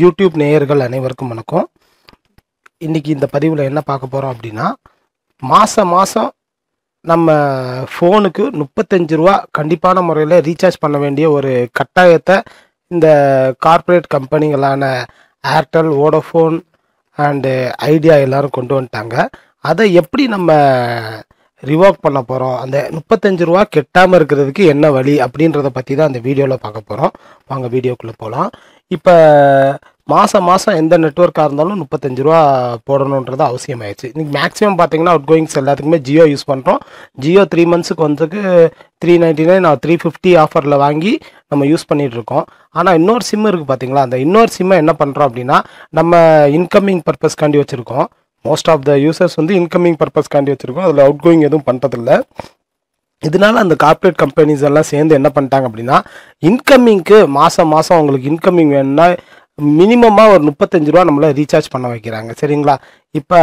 YouTube நேயர்கள் அனைவருக்கும் வணக்கம் இன்றைக்கி இந்த பதிவில் என்ன பார்க்க போகிறோம் அப்படின்னா மாதம் மாதம் நம்ம ஃபோனுக்கு முப்பத்தஞ்சு ரூபா கண்டிப்பான முறையில் ரீசார்ஜ் பண்ண வேண்டிய ஒரு கட்டாயத்தை இந்த கார்ப்பரேட் கம்பெனிகளான ஏர்டெல் ஓடோஃபோன் அண்டு ஐடியா எல்லோரும் கொண்டு வந்துட்டாங்க அதை எப்படி நம்ம ரிவோக் பண்ண போகிறோம் அந்த முப்பத்தஞ்சு ரூபா கெட்டாமல் இருக்கிறதுக்கு என்ன வழி அப்படின்றத பற்றி தான் அந்த வீடியோவில் பார்க்க போகிறோம் வாங்க வீடியோக்குள்ளே போகலாம் இப்போ மாதம் மாதம் எந்த நெட்ஒர்க்காக இருந்தாலும் முப்பத்தஞ்சு ரூபா போடணுன்றது அவசியமாயிடுச்சு இன்றைக்கி மேக்ஸிமம் பார்த்தீங்கன்னா அவுட் கோயிங்ஸ் எல்லாத்துக்குமே ஜியோ யூஸ் பண்ணுறோம் ஜியோ த்ரீ மந்த்ஸுக்கு வந்துக்கு த்ரீ நைன்ட்டி நைன் நான் த்ரீ ஃபிஃப்டி ஆஃபரில் வாங்கி நம்ம யூஸ் பண்ணிகிட்ருக்கோம் ஆனால் இன்னொரு சிம்மு இருக்குது பார்த்தீங்களா அந்த இன்னொரு சிம்மை என்ன பண்ணுறோம் அப்படின்னா நம்ம இன்கமிங் பர்பஸ்க்காண்டி வச்சுருக்கோம் மோஸ்ட் ஆஃப் த யூசர்ஸ் வந்து இன்கமிங் பர்பஸ்க்காண்டி வச்சுருக்கோம் அதில் அவுட் கோயிங் எதுவும் பண்ணுறதில்ல இதனால அந்த கார்ப்பரேட் கம்பெனிஸ் எல்லாம் சேர்ந்து என்ன பண்ணிட்டாங்க அப்படின்னா இன்கமிங்க்கு மாதம் மாதம் அவங்களுக்கு இன்கமிங் வேணும்னா மினிமமாக ஒரு முப்பத்தஞ்சு ரூபா நம்மளை ரீசார்ஜ் பண்ண வைக்கிறாங்க சரிங்களா இப்போ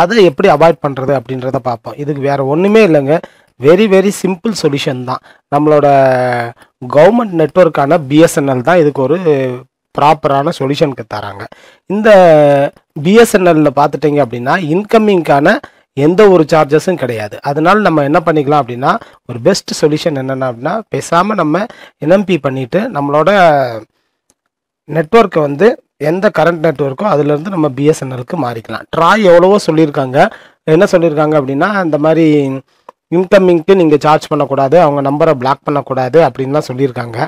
அதை எப்படி அவாய்ட் பண்ணுறது அப்படின்றத பார்ப்போம் இதுக்கு வேறு ஒன்றுமே இல்லைங்க வெரி வெரி சிம்பிள் சொல்யூஷன் தான் நம்மளோட கவர்மெண்ட் நெட்ஒர்க்கான பிஎஸ்என்எல் தான் இதுக்கு ஒரு ப்ராப்பரான சொல்யூஷனுக்கு தராங்க இந்த பிஎஸ்என்எல்ல பார்த்துட்டிங்க அப்படின்னா இன்கம்மிங்க்கான எந்த ஒரு சார்ஜஸும் கிடையாது அதனால் நம்ம என்ன பண்ணிக்கலாம் அப்படின்னா ஒரு பெஸ்ட் சொல்யூஷன் என்னென்ன அப்படின்னா பேசாமல் நம்ம என்எம்பி பண்ணிவிட்டு நம்மளோட நெட்ஒர்க்கை வந்து எந்த கரண்ட் நெட்ஒர்க்கோ அதுலேருந்து நம்ம பிஎஸ்என்எலுக்கு மாறிக்கலாம் ட்ராய் எவ்வளவோ சொல்லியிருக்காங்க என்ன சொல்லியிருக்காங்க அப்படின்னா இந்த மாதிரி இன்கம்மிங்க்கு நீங்கள் சார்ஜ் பண்ணக்கூடாது அவங்க நம்பரை பிளாக் பண்ணக்கூடாது அப்படின்லாம் சொல்லியிருக்காங்க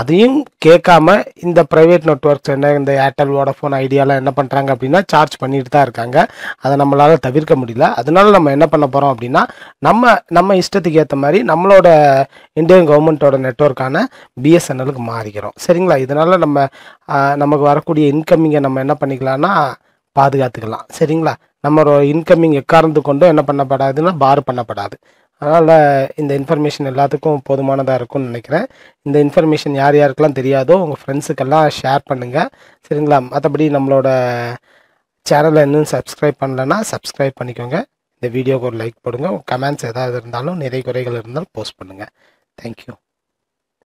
அதையும் கேட்காம இந்த ப்ரைவேட் நெட்ஒர்க்ஸ் என்ன இந்த ஏர்டெல் வோடஃபோன் ஐடியாலாம் என்ன பண்ணுறாங்க அப்படின்னா சார்ஜ் பண்ணிட்டு தான் இருக்காங்க அதை நம்மளால் தவிர்க்க முடியல அதனால நம்ம என்ன பண்ண போகிறோம் அப்படின்னா நம்ம நம்ம இஷ்டத்துக்கு ஏற்ற மாதிரி நம்மளோட இந்தியன் கவர்மெண்ட்டோட நெட்ஒர்க்கான பிஎஸ்என்எலுக்கு மாறிக்கிறோம் சரிங்களா இதனால் நம்ம நமக்கு வரக்கூடிய இன்கம்மிங்கை நம்ம என்ன பண்ணிக்கலாம்னா பாதுகாத்துக்கலாம் சரிங்களா நம்மளோட இன்கம்மிங் எக்காரந்து கொண்டும் என்ன பண்ணப்படாதுன்னா பார் பண்ணப்படாது அதனால் இந்த இன்ஃபர்மேஷன் எல்லாத்துக்கும் போதுமானதாக இருக்கும்னு நினைக்கிறேன் இந்த இன்ஃபர்மேஷன் யார் யாருக்கெல்லாம் தெரியாதோ உங்கள் ஃப்ரெண்ட்ஸுக்கெல்லாம் ஷேர் பண்ணுங்கள் சரிங்களா மற்றபடி நம்மளோட சேனலை இன்னும் சப்ஸ்கிரைப் பண்ணலன்னா சப்ஸ்கிரைப் பண்ணிக்கோங்க இந்த வீடியோவுக்கு ஒரு லைக் போடுங்க கமெண்ட்ஸ் எதாவது இருந்தாலும் நிறை குறைகள் இருந்தாலும் போஸ்ட் பண்ணுங்கள் தேங்க்யூ